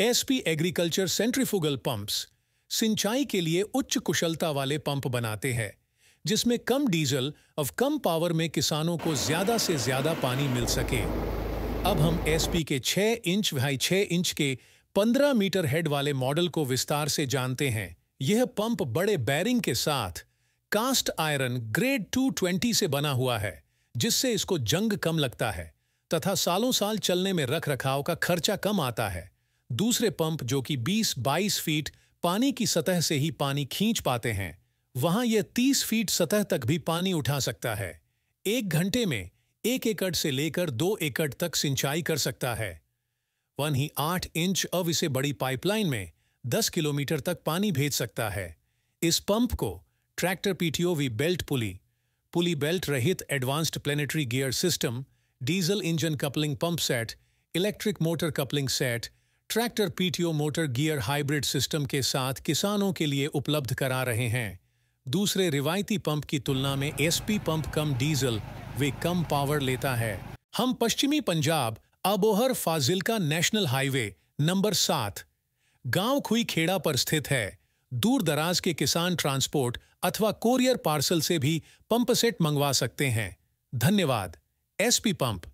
SP agriculture centrifugal pumps सिंचाई के लिए उच्च कुशलता वाले पंप बनाते हैं जिसमें कम डीजल और कम पावर में किसानों को ज्यादा से ज्यादा पानी मिल सके अब हम एसपी के 6 इंच भाई 6 इंच के 15 मीटर हेड वाले मॉडल को विस्तार से जानते हैं यह पंप बड़े बैरिंग के साथ कास्ट आयरन ग्रेड 220 से बना हुआ है जिससे इसको जंग कम लगता है तथा सालों साल चलने में रख रखाव का खर्चा कम आता है दूसरे पंप जो कि 20-22 फीट पानी की सतह से ही पानी खींच पाते हैं वहां यह 30 फीट सतह तक भी पानी उठा सकता है एक घंटे में एक एकड़ से लेकर दो एकड़ तक सिंचाई कर सकता है वन ही आठ इंच अब इसे बड़ी पाइपलाइन में 10 किलोमीटर तक पानी भेज सकता है इस पंप को tractor PTO V belt pulley pulley belt रहित advanced planetary gear system diesel engine coupling pump set electric motor coupling set tractor PTO motor gear hybrid system के साथ किसानों के लिए उपलब्ध करा रहे हैं दूसरे रिवायती पंप की तुलना में एसपी पंप कम डीजल वे कम पावर लेता है हम पश्चिमी Punjab Abohar Fazilka national highway number सात गांव खुई खेड़ा पर स्थित है दूर दराज के किसान ट्रांसपोर्ट अथवा कोरियर पार्सल से भी पंप सेट मंगवा सकते हैं धन्यवाद एसपी पंप